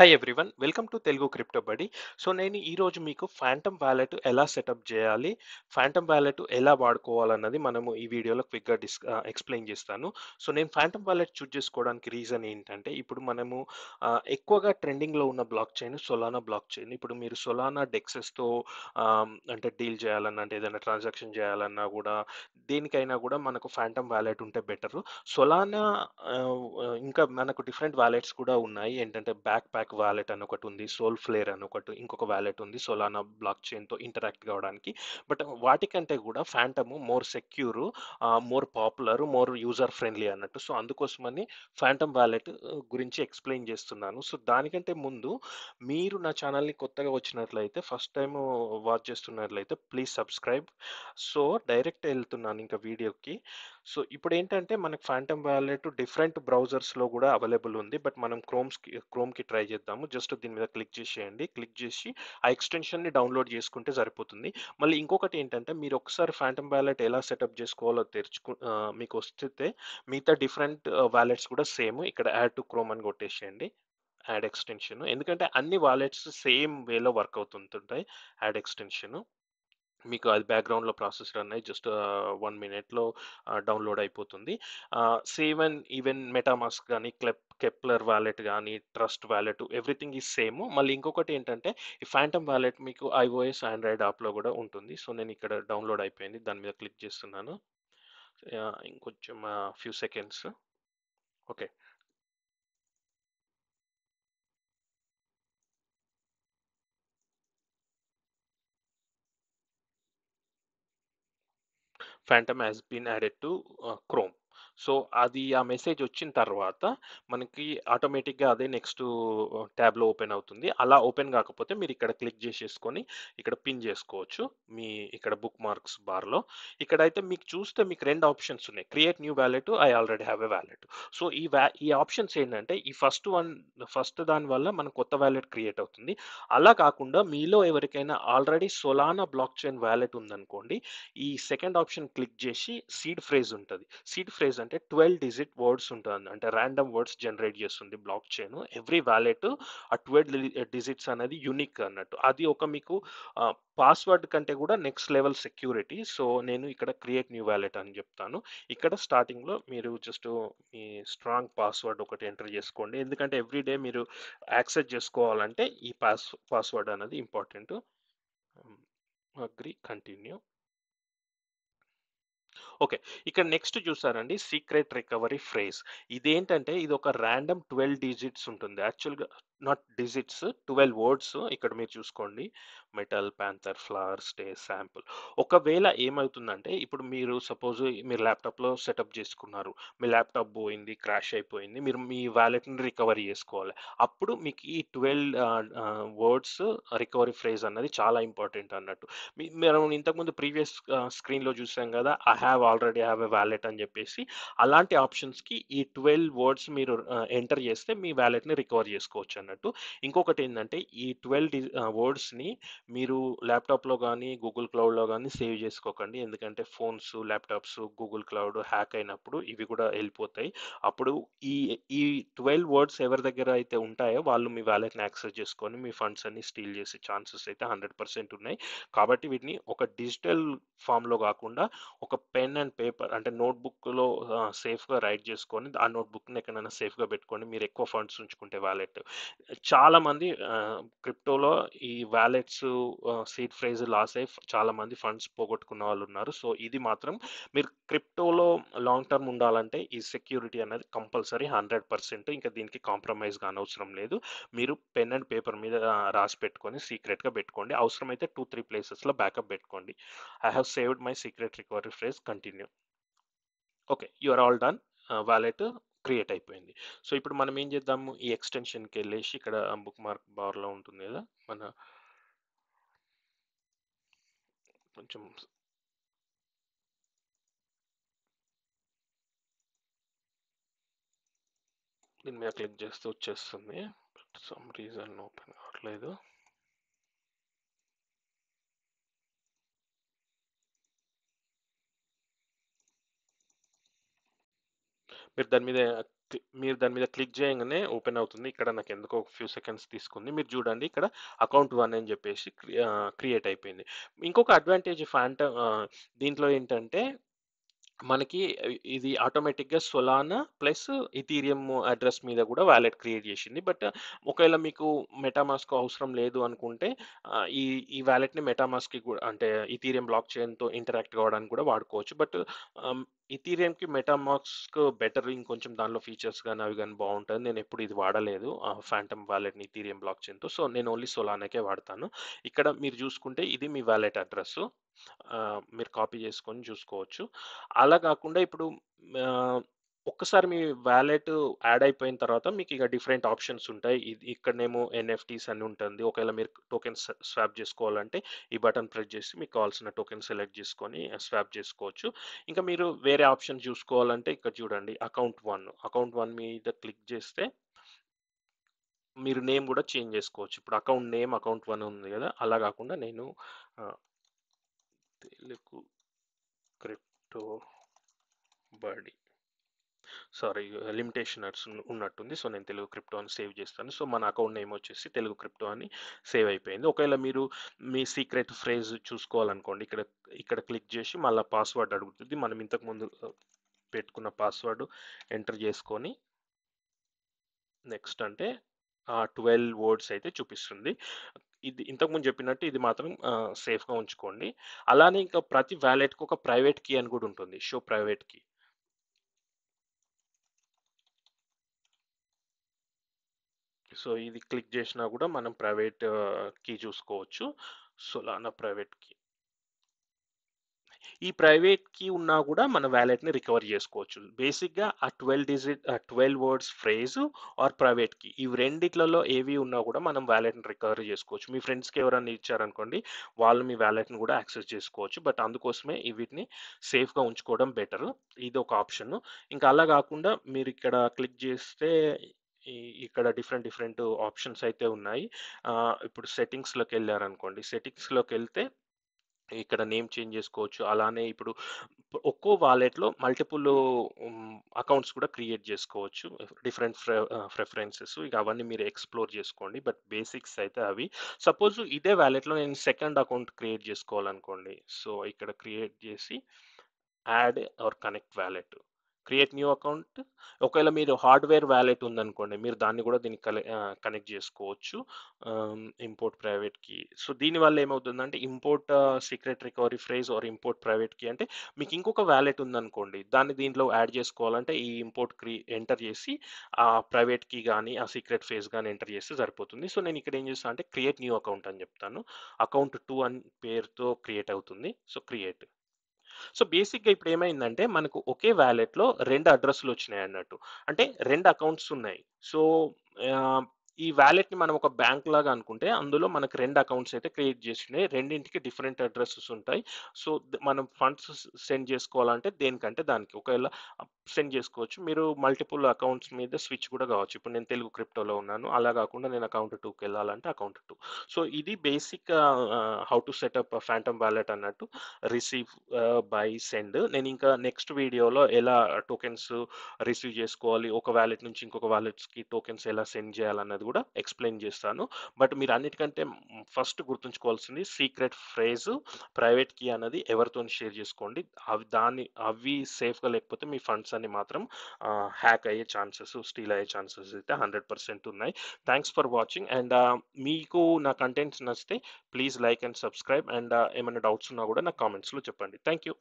High everyone welcome to Telugu crypto Badi so నేను ఈరోజు మీకు ఫ్యాంటమ్ వ్యాలెట్ ఎలా సెటప్ చేయాలి ఫ్యాంటమ్ వ్యాలెట్ ఎలా వాడుకోవాలన్నది మనము ఈ వీడియోలో క్విక్గా డిస్ ఎక్స్ప్లెయిన్ చేస్తాను సో నేను ఫ్యాంటమ్ వ్యాలెట్ చూజ్ చేసుకోవడానికి రీజన్ ఏంటంటే ఇప్పుడు మనము ఎక్కువగా ట్రెండింగ్లో ఉన్న blockchain Solana blockchain ఇప్పుడు మీరు సొలానా డెక్సెస్తో అంటే డీల్ చేయాలన్నా అంటే ఏదైనా ట్రాన్సాక్షన్ చేయాలన్నా కూడా దేనికైనా కూడా మనకు ఫ్యాంటమ్ వ్యాలెట్ ఉంటే బెటర్ సొలానా ఇంకా మనకు డిఫరెంట్ వ్యాలెట్స్ కూడా ఉన్నాయి ఏంటంటే బ్యాక్ ప్యాక్ స్టాక్ వ్యాలెట్ అని ఒకటి ఉంది సోల్ ఫ్లేర్ అని ఒకటి ఇంకొక వ్యాలెట్ ఉంది సోలానా బ్లాక్ చైన్తో ఇంటరాక్ట్ కావడానికి బట్ వాటికంటే కూడా Phantom more secure more popular more user friendly అన్నట్టు సో అందుకోసమని ఫ్యాంటమ్ వ్యాలెట్ గురించి ఎక్స్ప్లెయిన్ చేస్తున్నాను సో దానికంటే ముందు మీరు నా ఛానల్ని కొత్తగా వచ్చినట్లయితే ఫస్ట్ టైం వాచ్ చేస్తున్నట్లయితే ప్లీజ్ సబ్స్క్రైబ్ సో డైరెక్ట్ వెళ్తున్నాను ఇంకా వీడియోకి సో ఇప్పుడు ఏంటంటే మనకు ఫ్యాంటమ్ వ్యాలెట్ డిఫరెంట్ బ్రౌజర్స్లో కూడా అవైలబుల్ ఉంది బట్ మనం క్రోమ్స్కి క్రోమ్కి ట్రై చేస్తాం చేద్దాము జస్ట్ దీని మీద క్లిక్ చేసేయండి క్లిక్ చేసి ఆ ఎక్స్టెన్షన్ని డౌన్లోడ్ చేసుకుంటే సరిపోతుంది మళ్ళీ ఇంకొకటి ఏంటంటే మీరు ఒకసారి ఫ్యాంటమ్ వ్యాలెట్ ఎలా సెటప్ చేసుకోవాలో తెరుచుకు మీకు వస్తే మిగతా డిఫరెంట్ వ్యాలెట్స్ కూడా సేమ్ ఇక్కడ యాడ్ టు క్రోమ్ అని కొట్టేసేయండి యాడ్ ఎక్స్టెన్షన్ ఎందుకంటే అన్ని వాలెట్స్ సేమ్ వేలో వర్క్ అవుతుంటుంటాయి యాడ్ ఎక్స్టెన్షన్ మీకు అది బ్యాక్గ్రౌండ్లో ప్రాసెస్ రన్ అయ్యి జస్ట్ వన్ మినిట్లో డౌన్లోడ్ అయిపోతుంది సేవ్ అండ్ ఈవెన్ మెటామాస్క్ కానీ క్లెప్ కెప్లర్ వ్యాలెట్ కానీ Trust wallet everything is same మళ్ళీ ఇంకొకటి ఏంటంటే ఈ ఫ్యాంటమ్ వ్యాలెట్ మీకు ఐఓఎస్ ఆండ్రాయిడ్ యాప్లో కూడా ఉంటుంది సో నేను ఇక్కడ డౌన్లోడ్ అయిపోయింది దాని మీద క్లిక్ చేస్తున్నాను ఇంకొంచెం few seconds okay Phantom has been added to uh, Chrome. So అది ఆ మెసేజ్ వచ్చిన తర్వాత మనకి ఆటోమేటిక్గా అదే నెక్స్ట్ ట్యాబ్లో ఓపెన్ అవుతుంది అలా ఓపెన్ కాకపోతే మీరు ఇక్కడ క్లిక్ చేసేసుకొని ఇక్కడ పిన్ చేసుకోవచ్చు మీ ఇక్కడ బుక్ మార్క్స్ బార్లో ఇక్కడైతే మీకు చూస్తే మీకు రెండు ఆప్షన్స్ ఉన్నాయి create new wallet I already have a wallet so ఈ వ్యా ఈ ఆప్షన్స్ ఏంటంటే ఈ ఫస్ట్ వన్ ఫస్ట్ దాని వల్ల మన కొత్త వ్యాలెట్ క్రియేట్ అవుతుంది అలా కాకుండా మీలో ఎవరికైనా already Solana blockchain wallet ఉందనుకోండి ఈ సెకండ్ ఆప్షన్ క్లిక్ చేసి సీడ్ ఫ్రేజ్ ఉంటుంది సీడ్ ఫ్రేజ్ అంటే అంటే ట్వెల్వ్ డిజిట్ వర్డ్స్ ఉంటుంది అంటే ర్యాండమ్ వర్డ్స్ జనరేట్ చేస్తుంది బ్లాక్ చైన్ ఎవ్రీ వ్యాలెట్ ఆ ట్వెల్వ్ డిజిట్స్ అనేది యూనిక్ అన్నట్టు అది ఒక మీకు పాస్వర్డ్ కంటే కూడా నెక్స్ట్ లెవెల్ సెక్యూరిటీ సో నేను ఇక్కడ క్రియేట్ న్యూ వ్యాలెట్ అని చెప్తాను ఇక్కడ స్టార్టింగ్లో మీరు జస్ట్ మీ స్ట్రాంగ్ పాస్వర్డ్ ఒకటి ఎంటర్ చేసుకోండి ఎందుకంటే ఎవ్రీ డే మీరు యాక్సెస్ చేసుకోవాలంటే ఈ పాస్ పాస్వర్డ్ అనేది ఇంపార్టెంట్ అగ్రి కంటిన్యూ ఓకే ఇక్కడ నెక్స్ట్ చూసారండి సీక్రెట్ రికవరీ ఫ్రేజ్ ఇదేంటంటే ఇది ఒక ర్యాండమ్ ట్వెల్వ్ డిజిట్స్ ఉంటుంది యాక్చువల్గా నాట్ డిజిట్స్ ట్వెల్వ్ వర్డ్స్ ఇక్కడ మీరు చూసుకోండి metal panther flower stay sample ఒకవేళ ఏమవుతుందంటే ఇప్పుడు మీరు సపోజ్ మీరు ల్యాప్టాప్లో సెటప్ చేసుకున్నారు మీ ల్యాప్టాప్ పోయింది క్రాష్ అయిపోయింది మీరు మీ వ్యాలెట్ని రికవరీ చేసుకోవాలి అప్పుడు మీకు ఈ ట్వెల్వ్ వర్డ్స్ రికవరీ ఫ్రేజ్ అన్నది చాలా ఇంపార్టెంట్ అన్నట్టు మేము ఇంతకుముందు ప్రీవియస్ స్క్రీన్లో చూసాం కదా I have already have a wallet అని చెప్పేసి అలాంటి ఆప్షన్స్కి ఈ ట్వెల్వ్ వర్డ్స్ మీరు ఎంటర్ చేస్తే మీ వ్యాలెట్ని రికవర్ చేసుకోవచ్చు అన్నట్టు ఇంకొకటి ఏంటంటే ఈ ట్వెల్వ్ డి వర్డ్స్ని మీరు ల్యాప్టాప్లో కానీ గూగుల్ క్లౌడ్లో కానీ సేవ్ చేసుకోకండి ఎందుకంటే phones laptops Google cloud hack అయినప్పుడు ఇవి కూడా వెళ్ళిపోతాయి అప్పుడు ఈ ఈ ట్వెల్వ్ వర్డ్స్ ఎవరి దగ్గర అయితే ఉంటాయో వాళ్ళు మీ వ్యాలెట్ని యాక్సెస్ చేసుకొని మీ ఫండ్స్ అన్ని స్టీల్ చేసే ఛాన్సెస్ అయితే హండ్రెడ్ పర్సెంట్ ఉన్నాయి కాబట్టి వీటిని ఒక డిజిటల్ ఫామ్లో కాకుండా ఒక పెన్ అండ్ పేపర్ అంటే నోట్బుక్లో సేఫ్గా రైట్ చేసుకొని ఆ నోట్బుక్ని ఎక్కడైనా సేఫ్గా పెట్టుకొని మీరు ఎక్కువ ఫండ్స్ ఉంచుకుంటే వ్యాలెట్ చాలా మంది క్రిప్టోలో ఈ వ్యాలెట్స్ సీట్ ఫ్రేజ్ లాస్ అయ్యి చాలా మంది ఫండ్స్ పోగొట్టుకున్న వాళ్ళు ఉన్నారు సో ఇది మాత్రం మీరు క్రిప్టోలో లాంగ్ టర్మ్ ఉండాలంటే ఈ సెక్యూరిటీ అనేది కంపల్సరీ హండ్రెడ్ పర్సెంట్ ఇంకా దీనికి కాంప్రమైజ్ కానవసరం లేదు మీరు పెన్ అండ్ పేపర్ మీద రాసి పెట్టుకొని సీక్రెట్గా పెట్టుకోండి అవసరమైతే టూ త్రీ ప్లేసెస్లో బ్యాకప్ పెట్టుకోండి I have saved my secret recovery phrase continue okay you are all done wallet create అయిపోయింది సో ఇప్పుడు మనం ఏం చేద్దాము ఈ ఎక్స్టెన్షన్కి వెళ్ళేసి ఇక్కడ బుక్ మార్క్ బార్లో ఉంటుంది కదా మన కొంచెం దీని మీద క్లిక్ చేస్తే వచ్చేస్తుంది సమ్ రీజన్ ఓపెన్ కావట్లేదు మీరు దాని మీద మీరు దాని మీద క్లిక్ చేయగానే ఓపెన్ అవుతుంది ఇక్కడ నాకు ఎందుకో ఒక ఫ్యూ సెకండ్స్ తీసుకుంది మీరు చూడండి ఇక్కడ అకౌంట్ వన్ అని చెప్పేసి క్రియేట్ అయిపోయింది ఇంకొక అడ్వాంటేజ్ ఫ్యాంట దీంట్లో ఏంటంటే మనకి ఇది ఆటోమేటిక్గా సొలానా ప్లస్ ఇథీరియం అడ్రస్ మీద కూడా వ్యాలెట్ క్రియేట్ చేసింది బట్ ఒకవేళ మీకు మెటామాస్క్ అవసరం లేదు అనుకుంటే ఈ ఈ వ్యాలెట్ని మెటామాస్క్కి కూడా అంటే ఇథీరియం బ్లాక్ చేయడంతో ఇంటరాక్ట్ కావడానికి కూడా వాడుకోవచ్చు బట్ ఇథీరియంకి మెటామాక్స్కు బెటర్ ఇంకొంచెం దానిలో ఫీచర్స్ కానీ అవి కానీ బాగుంటుంది నేను ఎప్పుడు ఇది వాడలేదు ఫ్యాంటమ్ వ్యాలెట్ని ఇథీరియం బ్లాక్ చైన్తో సో నేను ఓన్లీ సోలానాకే వాడతాను ఇక్కడ మీరు చూసుకుంటే ఇది మీ వ్యాలెట్ అడ్రస్ మీరు కాపీ చేసుకొని చూసుకోవచ్చు అలా కాకుండా ఇప్పుడు ఒక్కసారి మీ వ్యాలెట్ యాడ్ అయిపోయిన తర్వాత మీకు ఇక డిఫరెంట్ ఆప్షన్స్ ఉంటాయి ఇది ఇక్కడనేమో ఎన్ఎఫ్టీస్ అని ఉంటుంది ఒకవేళ మీరు టోకెన్ స్వాప్ చేసుకోవాలంటే ఈ బటన్ ప్రెస్ చేసి మీకు కావాల్సిన టోకెన్ సెలెక్ట్ చేసుకొని స్వాప్ చేసుకోవచ్చు ఇంకా మీరు వేరే ఆప్షన్ చూసుకోవాలంటే ఇక్కడ చూడండి అకౌంట్ వన్ అకౌంట్ వన్ మీద క్లిక్ చేస్తే మీరు నేమ్ కూడా చేంజ్ చేసుకోవచ్చు ఇప్పుడు అకౌంట్ నేమ్ అకౌంట్ వన్ ఉంది కదా అలా కాకుండా నేను Telugu crypto Badi sorry limitation ఉన్నట్టుంది సో నేను తెలుగు క్రిప్టో అని సేవ్ చేస్తాను సో మన అకౌంట్ నేమ్ వచ్చేసి తెలుగు క్రిప్టో అని సేవ్ అయిపోయింది ఒకవేళ మీరు మీ సీక్రెట్ ఫ్రేజ్ చూసుకోవాలనుకోండి ఇక్కడ ఇక్కడ క్లిక్ చేసి మళ్ళీ పాస్వర్డ్ అడుగుతుంది మనం ఇంతకు ముందు పెట్టుకున్న పాస్వర్డ్ ఎంటర్ చేసుకొని నెక్స్ట్ అంటే ట్వెల్వ్ వర్డ్స్ అయితే చూపిస్తుంది ఇది ఇంతకుముందు చెప్పినట్టు ఇది మాత్రం సేఫ్గా ఉంచుకోండి అలానే ఇంకా ప్రతి వ్యాలెట్కి ఒక ప్రైవేట్ కీ అని కూడా ఉంటుంది షో ప్రైవేట్ కీ సో ఇది క్లిక్ చేసినా కూడా మనం ప్రైవేట్ కీ చూసుకోవచ్చు సొలానా ప్రైవేట్ కీ ఈ ప్రైవేట్ కీ ఉన్నా కూడా మన వ్యాలెట్ని రికవర్ చేసుకోవచ్చు బేసిక్గా ఆ ట్వెల్వ్ డిజిట్ ఆ twelve words phrase or private key ఇవి రెండిట్లలో ఏవి ఉన్నా కూడా మనం వ్యాలెట్ని రికవర్ చేసుకోవచ్చు మీ ఫ్రెండ్స్కి ఎవరైనా ఇచ్చారనుకోండి వాళ్ళు మీ వ్యాలెట్ని కూడా యాక్సెస్ చేసుకోవచ్చు బట్ అందుకోసమే వీటిని సేఫ్గా ఉంచుకోవడం బెటర్ ఇది ఒక ఆప్షన్ ఇంకా అలా కాకుండా మీరు ఇక్కడ క్లిక్ చేస్తే ఇక్కడ డిఫరెంట్ డిఫరెంట్ ఆప్షన్స్ అయితే ఉన్నాయి ఇప్పుడు సెట్టింగ్స్లోకి వెళ్ళారనుకోండి సెట్టింగ్స్లోకి వెళ్తే ఇక్కడ నేమ్ చేంజ్ చేసుకోవచ్చు అలానే ఇప్పుడు ఒక్కో వాలెట్లో మల్టిపుల్ అకౌంట్స్ కూడా క్రియేట్ చేసుకోవచ్చు డిఫరెంట్ ప్రిఫరెన్సెస్ ఇక అవన్నీ మీరు ఎక్స్ప్లోర్ చేసుకోండి బట్ బేసిక్స్ అయితే అవి సపోజ్ ఇదే వాలెట్లో నేను సెకండ్ అకౌంట్ క్రియేట్ చేసుకోవాలనుకోండి సో ఇక్కడ క్రియేట్ చేసి add or connect wallet create new account ఒకవేళ మీరు హార్డ్వేర్ వ్యాలెట్ ఉందనుకోండి మీరు దాన్ని కూడా దీనికి కనెక్ట్ చేసుకోవచ్చు ఇంపోర్ట్ ప్రైవేట్ కీ సో దీనివల్ల ఏమవుతుందంటే import secret recovery phrase or import private key అంటే మీకు ఇంకొక వ్యాలెట్ ఉందనుకోండి దాన్ని దీంట్లో యాడ్ చేసుకోవాలంటే ఈ ఇంపోర్ట్ క్రీ ఎంటర్ చేసి ఆ ప్రైవేట్ కీ కానీ ఆ సీక్రెట్ ఫ్రేజ్ కానీ ఎంటర్ చేస్తే సరిపోతుంది సో నేను ఇక్కడ ఏం చేస్తాను అంటే క్రియేట్ న్యూ అకౌంట్ అని చెప్తాను అకౌంట్ టూ అని పేరుతో క్రియేట్ అవుతుంది సో క్రియేట్ సో బేసిక్గా ఇప్పుడు ఏమైందంటే మనకు ఒకే వ్యాలెట్లో రెండు అడ్రస్లు వచ్చినాయి అన్నట్టు అంటే రెండు అకౌంట్స్ ఉన్నాయి సో ఈ వ్యాలెట్ని మనం ఒక బ్యాంక్ లాగా అనుకుంటే అందులో మనకు రెండు అకౌంట్స్ అయితే క్రియేట్ చేసినాయి రెండింటికి డిఫరెంట్ అడ్రస్సెస్ ఉంటాయి సో మనం ఫండ్స్ సెండ్ చేసుకోవాలంటే దేనికంటే దానికి ఒకవేళ సెండ్ చేసుకోవచ్చు మీరు మల్టిపుల్ అకౌంట్స్ మీద స్విచ్ కూడా కావచ్చు ఇప్పుడు నేను తెలుగు క్రిప్టోలో ఉన్నాను అలా కాకుండా నేను అకౌంట్ టూకి వెళ్ళాలంటే అకౌంట్ టూ సో ఇది basic how to setup Phantom wallet అన్నట్టు రిసీవ్ బై సెండ్ నేను ఇంకా నెక్స్ట్ వీడియోలో ఎలా టోకెన్స్ రిసీవ్ చేసుకోవాలి ఒక వ్యాలెట్ నుంచి ఇంకొక వ్యాలెట్స్కి టోకెన్స్ ఎలా సెండ్ చేయాలన్నది కూడా ఎక్స్ప్లెయిన్ చేస్తాను బట్ మీరు అన్నిటికంటే ఫస్ట్ గుర్తుంచుకోవాల్సింది సీక్రెట్ ఫ్రేజ్ ప్రైవేట్ కీ అనేది ఎవరితో షేర్ చేసుకోండి అవి దాన్ని అవి సేఫ్గా లేకపోతే మీ ఫండ్స్ అన్ని మాత్రం హ్యాక్ అయ్యే ఛాన్సెస్ స్టీల్ అయ్యే ఛాన్సెస్ అయితే హండ్రెడ్ పర్సెంట్ ఉన్నాయి థ్యాంక్స్ ఫర్ వాచింగ్ అండ్ మీకు నా కంటెంట్స్ నచ్చితే please like and subscribe and ఏమైనా డౌట్స్ ఉన్నా కూడా నా కామెంట్స్లో చెప్పండి థ్యాంక్ యూ